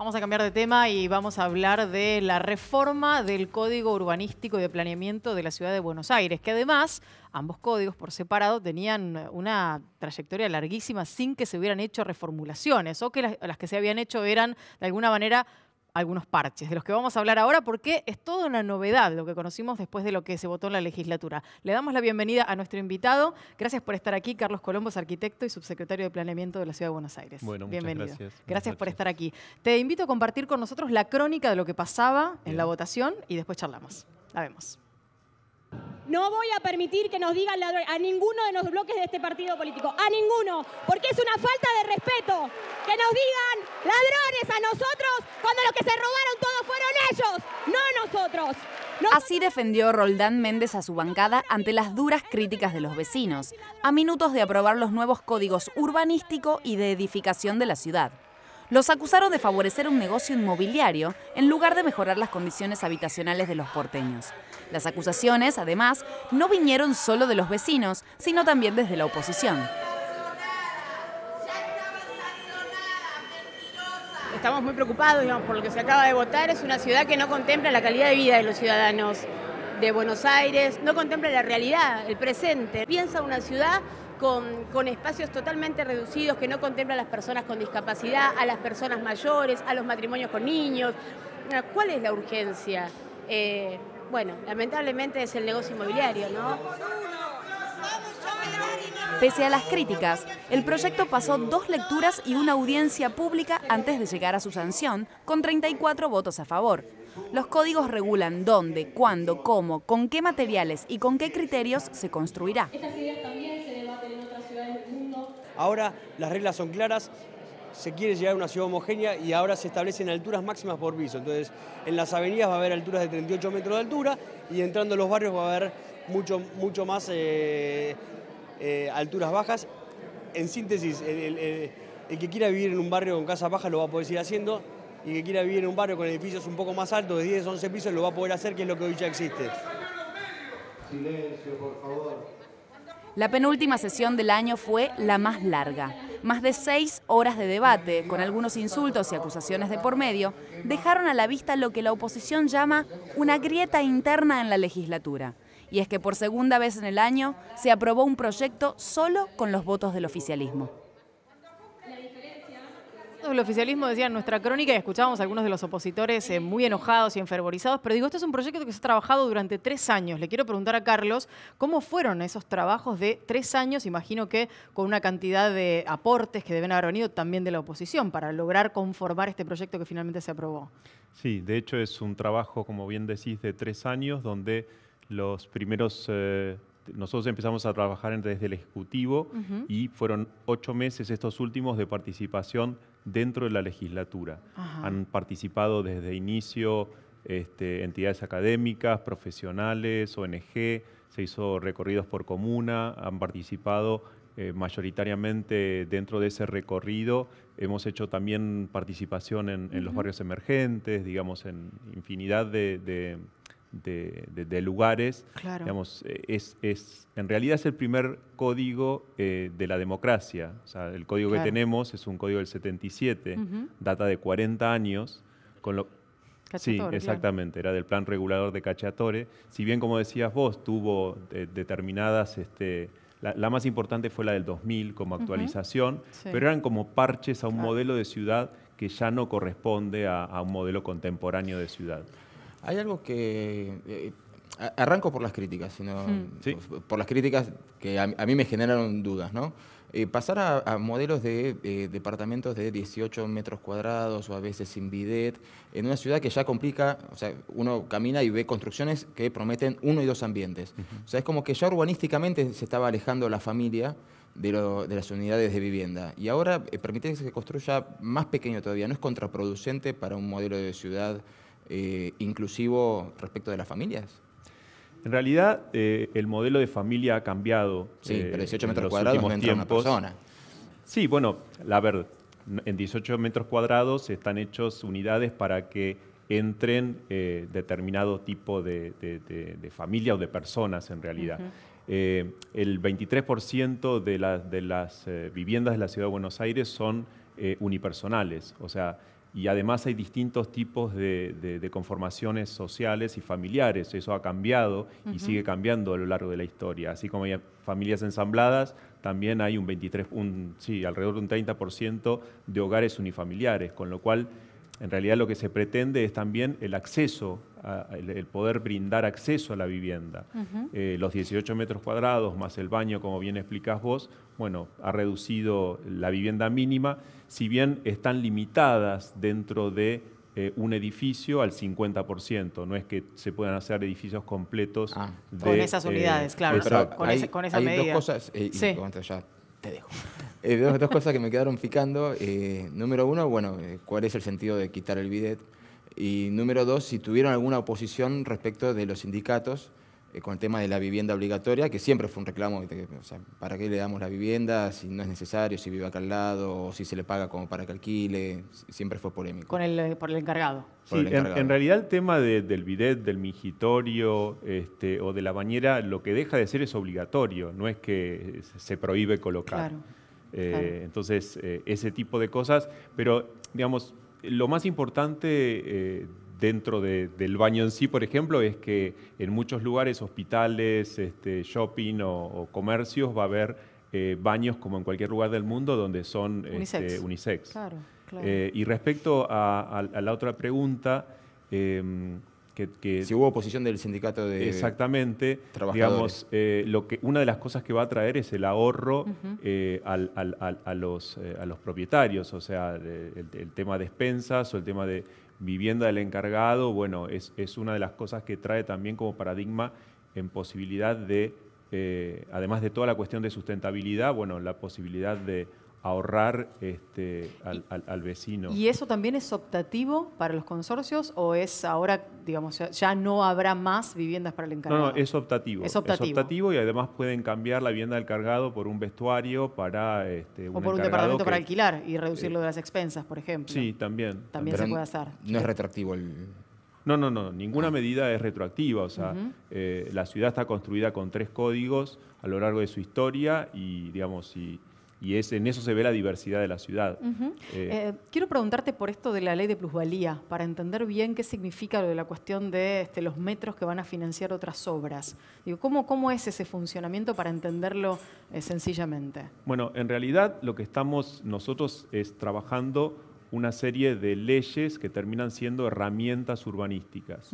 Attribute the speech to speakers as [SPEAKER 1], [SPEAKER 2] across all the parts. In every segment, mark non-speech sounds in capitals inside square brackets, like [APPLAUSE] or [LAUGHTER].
[SPEAKER 1] Vamos a cambiar de tema y vamos a hablar de la reforma del Código Urbanístico y de Planeamiento de la Ciudad de Buenos Aires, que además ambos códigos por separado tenían una trayectoria larguísima sin que se hubieran hecho reformulaciones o que las, que se habían hecho eran de alguna manera algunos parches, de los que vamos a hablar ahora, porque es toda una novedad lo que conocimos después de lo que se votó en la legislatura. Le damos la bienvenida a nuestro invitado. Gracias por estar aquí, Carlos es arquitecto y subsecretario de Planeamiento de la Ciudad de Buenos Aires. Bueno, Bienvenido. gracias. por estar aquí. Te invito a compartir con nosotros la crónica de lo que pasaba en la votación y después charlamos. La vemos. No voy a permitir que nos digan ladrones a ninguno de los bloques de este partido político, a ninguno, porque es una falta de respeto que nos digan ladrones a nosotros cuando los que se robaron todos fueron ellos, no nosotros. Así
[SPEAKER 2] defendió Roldán Méndez a su bancada ante las duras críticas de los vecinos, a minutos de aprobar los nuevos códigos urbanístico y de edificación de la ciudad. Los acusaron de favorecer un negocio inmobiliario en lugar de mejorar las condiciones habitacionales de los porteños. Las acusaciones, además, no vinieron solo de los vecinos, sino también desde la oposición.
[SPEAKER 1] Estamos muy preocupados digamos, por lo que se acaba de votar. Es una ciudad que no contempla la calidad de vida de los ciudadanos de Buenos Aires, no contempla la realidad, el presente. Piensa una ciudad con, espacios totalmente reducidos que no contemplan a las personas con discapacidad, a las personas mayores, a los matrimonios con niños. Ah, ¿Cuál es la urgencia? Eh, bueno, lamentablemente es el negocio inmobiliario, ¿no? Pese a
[SPEAKER 2] las críticas, el proyecto pasó dos lecturas y una audiencia pública antes de llegar a su sanción, con 34 votos a favor. Los códigos regulan dónde, cuándo, cómo, con qué materiales y con qué criterios se construirá. Ahora las reglas son claras, se quiere llegar a una ciudad homogénea y ahora se establecen alturas máximas por piso. Entonces, en las avenidas va a haber alturas de 38 metros de altura y entrando a los barrios va a haber mucho, mucho más eh, eh, alturas bajas. En síntesis, el, que quiera vivir en un barrio con casas bajas lo va a poder seguir haciendo y el que quiera vivir en un barrio con edificios un poco más altos, de 10, 11 pisos, lo va a poder hacer, que es lo que hoy ya existe.
[SPEAKER 3] Silencio, por favor.
[SPEAKER 2] La penúltima sesión del año fue la más larga. Más de seis horas de debate, con algunos insultos y acusaciones de por medio, dejaron a la vista lo que la oposición llama una grieta interna en la legislatura. Y es que por segunda vez en el año se aprobó un proyecto solo con los
[SPEAKER 1] votos del oficialismo. El oficialismo decía nuestra crónica y escuchábamos a algunos de los opositores eh, muy enojados y enfervorizados, pero digo, este es un proyecto que se ha trabajado durante tres años. Le quiero preguntar a Carlos, ¿cómo fueron esos trabajos de tres años? Imagino que con una cantidad de aportes que deben haber venido también de la oposición para lograr conformar este proyecto que finalmente se aprobó.
[SPEAKER 4] Sí, de hecho es un trabajo, como bien decís, de tres años donde los primeros... Eh, nosotros empezamos a trabajar desde el Ejecutivo y fueron ocho meses estos últimos de participación dentro de la legislatura. Han participado desde inicio este, entidades académicas, profesionales, ONG, se hizo recorridos por comuna, han participado eh, mayoritariamente dentro de ese recorrido. Hemos hecho también participación en, los barrios emergentes, digamos, en infinidad de de, lugares. Digamos, eh, es, es, en realidad es el primer código eh, de la democracia. el código que tenemos es un código del 77, data de 40 años, con lo,
[SPEAKER 3] sí, exactamente,
[SPEAKER 4] era del plan regulador de Cachatore. Si bien, como decías vos, tuvo eh, determinadas, este, la, más importante fue la del 2000 como actualización, pero eran como parches a un modelo de ciudad que ya no corresponde a un modelo contemporáneo de ciudad. Hay algo que... Eh,
[SPEAKER 3] arranco por las críticas, sino por, las críticas que a, mí me generaron dudas, ¿no? Eh, pasar a, modelos de eh, departamentos de 18 metros cuadrados o a veces sin bidet, en una ciudad que ya complica, o sea, uno camina y ve construcciones que prometen uno y dos ambientes. O sea, es como que ya urbanísticamente se estaba alejando la familia de, las unidades de vivienda. Y ahora permite que se construya más pequeño todavía, no es contraproducente para un modelo de ciudad eh, inclusivo respecto de las familias?
[SPEAKER 4] En realidad, eh, el modelo de familia ha cambiado. Sí, pero 18 eh, metros en cuadrados no entra una persona. Sí, bueno, la verdad, en 18 metros cuadrados están hechos unidades para que entren determinado tipo de, familia o de personas en realidad. el 23% de, de las viviendas de la Ciudad de Buenos Aires son unipersonales, o sea, y además hay distintos tipos de, conformaciones sociales y familiares. Eso ha cambiado y sigue cambiando a lo largo de la historia. Así como hay familias ensambladas, también hay un 23, sí, alrededor de un 30% de hogares unifamiliares, con lo cual en realidad lo que se pretende es también el acceso el poder brindar acceso a la vivienda. Eh, los 18 metros cuadrados más el baño, como bien explicás vos, bueno, ha reducido la vivienda mínima, si bien están limitadas dentro de eh, un edificio al 50%, no es que se puedan hacer edificios completos. Ah. con esas unidades, eh, claro, con, esa medida. Dos cosas,
[SPEAKER 3] dos, cosas que me quedaron picando. número uno, bueno, ¿cuál es el sentido de quitar el bidet? Y número dos, si tuvieron alguna oposición respecto de los sindicatos eh, con el tema de la vivienda obligatoria, que siempre fue un reclamo, ¿para qué le damos la vivienda si no es necesario, si vive acá al lado, o si se le paga como para que alquile? Siempre fue polémico. Con
[SPEAKER 1] el, eh, por el encargado.
[SPEAKER 4] En, realidad el tema del bidet, del mingitorio este, o de la bañera, lo que deja de ser es obligatorio, no es que eh, se prohíbe colocar. Claro. Entonces, ese tipo de cosas, pero digamos, lo más importante eh, dentro del baño en sí, por ejemplo, es que en muchos lugares, hospitales, este, shopping o, comercios, va a haber eh, baños como en cualquier lugar del mundo donde son unisex. Este, unisex. Eh, y respecto a, la otra pregunta, em, si hubo oposición del sindicato de exactamente digamos eh, lo que una de las cosas que va a traer es el ahorro eh, a, los, eh, a los propietarios o sea el, tema de expensas o el tema de vivienda del encargado bueno es, es, una de las cosas que trae también como paradigma en posibilidad de además de toda la cuestión de sustentabilidad bueno la posibilidad de ahorrar este, al, vecino. ¿Y
[SPEAKER 1] eso también es optativo para los consorcios o es ahora, digamos, ya, no habrá más viviendas para el encargado? No, no,
[SPEAKER 4] es optativo. Es optativo. y además pueden cambiar la vivienda del cargado por un vestuario para este, O por un departamento para
[SPEAKER 1] alquilar y reducirlo eh, de las expensas, por ejemplo.
[SPEAKER 4] Sí, también. También se puede hacer. No es retractivo el... No, no, no, ninguna ah. medida es retroactiva. O sea, eh, la ciudad está construida con tres códigos a lo largo de su historia y, digamos, si y es, en eso se ve la diversidad de la ciudad. Eh, eh,
[SPEAKER 1] quiero preguntarte por esto de la ley de plusvalía, para entender bien qué significa lo de la cuestión de este, los metros que van a financiar otras obras. Digo, ¿cómo, ¿Cómo es ese funcionamiento para entenderlo eh, sencillamente?
[SPEAKER 4] Bueno, en realidad lo que estamos nosotros es trabajando una serie de leyes que terminan siendo herramientas urbanísticas.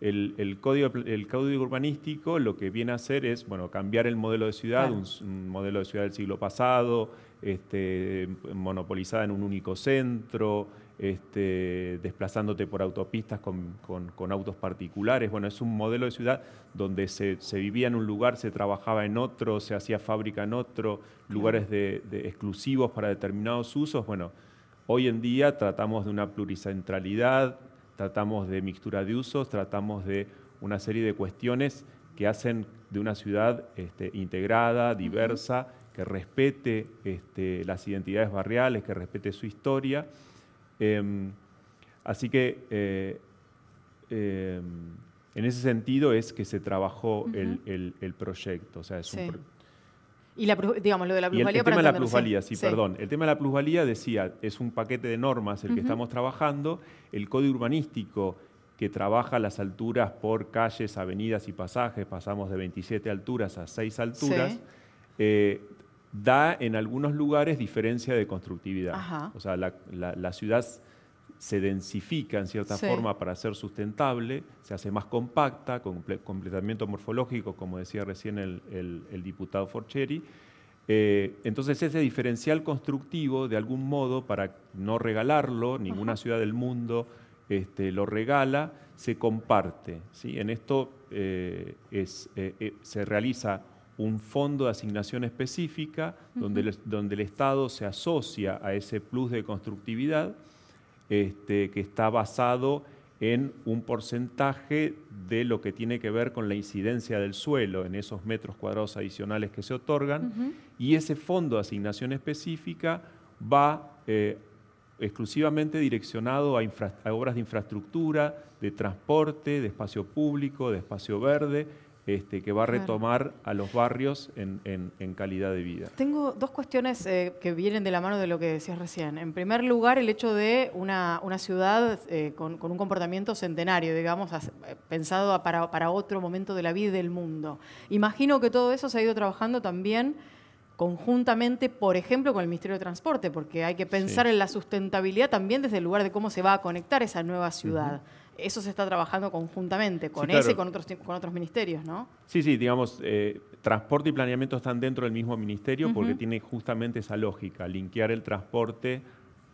[SPEAKER 4] el, código, el, código, urbanístico lo que viene a hacer es bueno, cambiar el modelo de ciudad, un, modelo de ciudad del siglo pasado, este, monopolizada en un único centro, este, desplazándote por autopistas con, autos particulares. Bueno, es un modelo de ciudad donde se, vivía en un lugar, se trabajaba en otro, se hacía fábrica en otro, lugares de exclusivos para determinados usos. Bueno, Hoy en día tratamos de una pluricentralidad, tratamos de mixtura de usos, tratamos de una serie de cuestiones que hacen de una ciudad este, integrada, diversa, que respete este, las identidades barriales, que respete su historia. Em, así que eh, em, en ese sentido es que se trabajó el, proyecto. O sea, es un
[SPEAKER 1] y el, tema de la plusvalía, sí, perdón.
[SPEAKER 4] El tema de la plusvalía decía, es un paquete de normas el que estamos trabajando, el código urbanístico que trabaja las alturas por calles, avenidas y pasajes, pasamos de 27 alturas a 6 alturas, eh, da en algunos lugares diferencia de constructividad. O sea, la, la ciudad se densifica en cierta forma para ser sustentable, se hace más compacta, con completamiento morfológico, como decía recién el, diputado Forcheri. Eh, entonces ese diferencial constructivo, de algún modo, para no regalarlo, ninguna ciudad del mundo este, lo regala, se comparte. ¿sí? En esto eh, eh, se realiza un fondo de asignación específica donde el Estado se asocia a ese plus de constructividad este, que está basado en un porcentaje de lo que tiene que ver con la incidencia del suelo en esos metros cuadrados adicionales que se otorgan y ese fondo de asignación específica va eh, exclusivamente direccionado a obras de infraestructura, de transporte, de espacio público, de espacio verde, este, que va a retomar a los barrios en, calidad de vida.
[SPEAKER 1] Tengo dos cuestiones eh, que vienen de la mano de lo que decías recién. En primer lugar, el hecho de una, ciudad eh, con, un comportamiento centenario, digamos, eh, pensado para, otro momento de la vida del mundo. Imagino que todo eso se ha ido trabajando también conjuntamente, por ejemplo, con el Ministerio de Transporte, porque hay que pensar en la sustentabilidad también desde el lugar de cómo se va a conectar esa nueva ciudad eso se está trabajando conjuntamente con ese y con otros, ministerios, ¿no?
[SPEAKER 4] Sí, sí, digamos, eh, transporte y planeamiento están dentro del mismo ministerio porque tiene justamente esa lógica, linkear el transporte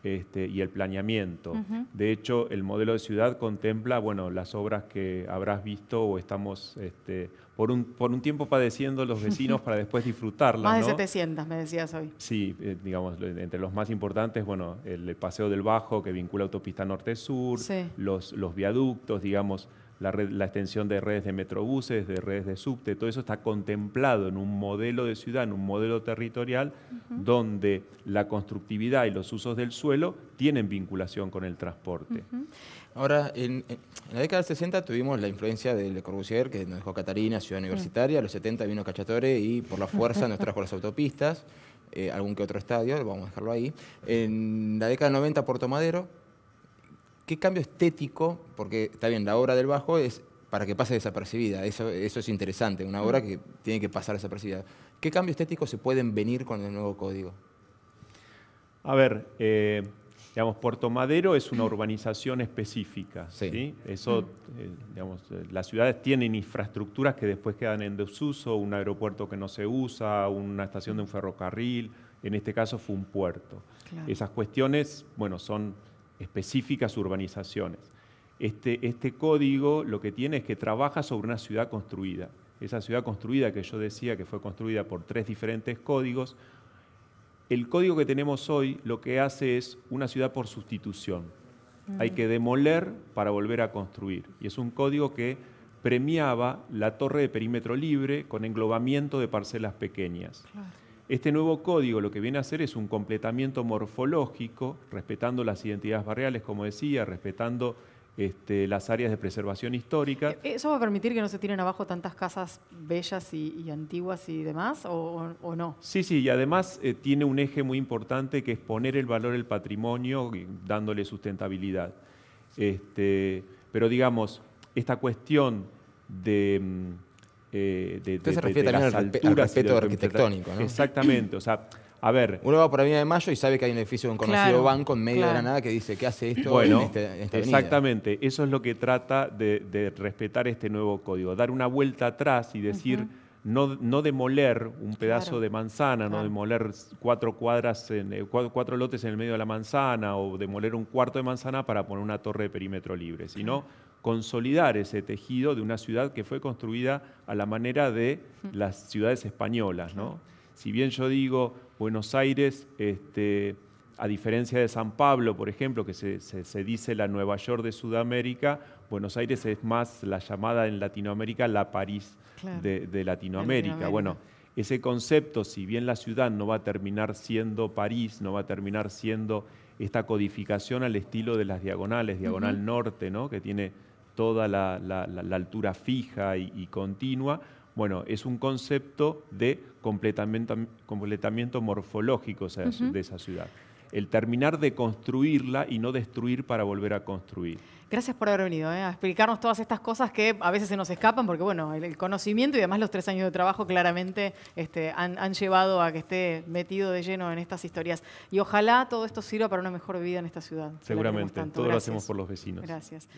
[SPEAKER 4] este, y el planeamiento. De hecho, el modelo de ciudad contempla bueno, las obras que habrás visto o estamos este, por, un, por un tiempo padeciendo los vecinos [LAUGHS] para después disfrutarlas. Más de
[SPEAKER 1] 700, me decías hoy.
[SPEAKER 4] Sí, eh, digamos, entre los más importantes, bueno, el, Paseo del Bajo que vincula Autopista Norte-Sur, los, los viaductos, digamos la, extensión de redes de metrobuses, de redes de subte, todo eso está contemplado en un modelo de ciudad, en un modelo territorial, donde la constructividad y los usos del suelo tienen vinculación con el transporte. Ahora, en, la década del 60 tuvimos la influencia del Le Corbusier, que nos dejó Catarina,
[SPEAKER 3] ciudad universitaria, en los 70 vino Cachatore y por la fuerza [LAUGHS] nos trajo las autopistas, eh, algún que otro estadio, vamos a dejarlo ahí. En la década del 90 Puerto Madero, ¿Qué cambio estético? Porque está bien, la obra del bajo es para que pase desapercibida, eso, eso es interesante, una obra que tiene que pasar desapercibida. ¿Qué cambio estético se pueden venir con el nuevo código?
[SPEAKER 4] A ver, eh, digamos, Puerto Madero es una urbanización específica. Sí. Eso, eh, digamos, eh, las ciudades tienen infraestructuras que después quedan en desuso, un aeropuerto que no se usa, una estación de un ferrocarril, en este caso fue un puerto. Esas cuestiones, bueno, son específicas urbanizaciones. Este, este código lo que tiene es que trabaja sobre una ciudad construida. Esa ciudad construida que yo decía que fue construida por tres diferentes códigos, el código que tenemos hoy lo que hace es una ciudad por sustitución. Mm. Hay que demoler para volver a construir. Y es un código que premiaba la torre de perímetro libre con englobamiento de parcelas pequeñas. Claro. Este nuevo código lo que viene a hacer es un completamiento morfológico, respetando las identidades barriales, como decía, respetando este, las áreas de preservación histórica.
[SPEAKER 1] Eh, ¿Eso va a permitir que no se tiren abajo tantas casas bellas y, antiguas y demás, o, no?
[SPEAKER 4] Sí, sí, y además eh, tiene un eje muy importante que es poner el valor del patrimonio eh, dándole sustentabilidad. Este, pero digamos, esta cuestión de mm, entonces de, respeto arquitectónico, Exactamente, o sea, a
[SPEAKER 3] ver. Uno va por Avenida de Mayo y sabe que hay un edificio de un conocido banco en medio de la nada que dice, ¿qué hace esto bueno, este,
[SPEAKER 4] Exactamente, eso es lo que trata de, respetar este nuevo código, dar una vuelta atrás y decir, no, no demoler un pedazo de manzana, no demoler cuatro cuadras, en, eh, cuatro, lotes en el medio de la manzana o demoler un cuarto de manzana para poner una torre de perímetro libre, sino consolidar ese tejido de una ciudad que fue construida a la manera de las ciudades españolas. ¿no? Si bien yo digo Buenos Aires, este, a diferencia de San Pablo, por ejemplo, que se, dice la Nueva York de Sudamérica, Buenos Aires es más la llamada en Latinoamérica la París de, Latinoamérica. Bueno, ese concepto, si bien la ciudad no va a terminar siendo París, no va a terminar siendo esta codificación al estilo de las diagonales, diagonal norte, ¿no? que tiene toda la, altura fija y, continua, bueno, es un concepto de completamiento, morfológico de esa ciudad el terminar de construirla y no destruir para volver a construir.
[SPEAKER 1] Gracias por haber venido eh, a explicarnos todas estas cosas que a veces se nos escapan, porque bueno, el, conocimiento y además los tres años de trabajo claramente este, han, llevado a que esté metido de lleno en estas historias. Y ojalá todo esto sirva para una mejor vida en esta ciudad. Seguramente, todo lo hacemos por los vecinos. Gracias.